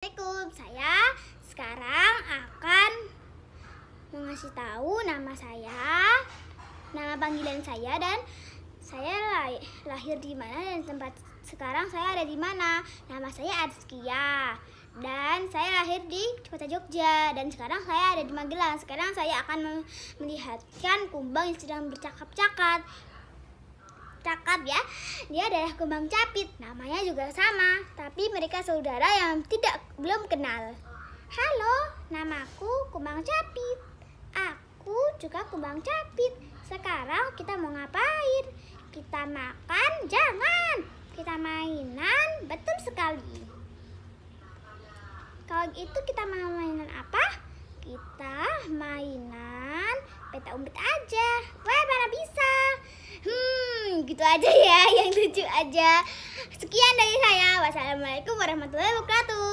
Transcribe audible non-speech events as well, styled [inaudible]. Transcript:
Assalamualaikum. Saya sekarang akan mengasih tahu nama saya, nama panggilan saya dan saya lahir di mana dan tempat sekarang saya ada di mana. Nama saya Arskia dan saya lahir di kota Jogja dan sekarang saya ada di Magelang. Sekarang saya akan melihatkan kumbang yang sedang bercakap-cakap maaf ya. Dia adalah kumbang capit, namanya juga sama, tapi mereka saudara yang tidak belum kenal. Halo, namaku kumbang capit. Aku juga kumbang capit. Sekarang kita mau ngapain? Kita makan? Jangan. Kita mainan? Betul sekali. Kalau itu kita mau mainan apa? Kita mainan peta umpet aja. Wah, gitu aja ya [laughs] yang lucu aja sekian dari saya wassalamualaikum warahmatullahi wabarakatuh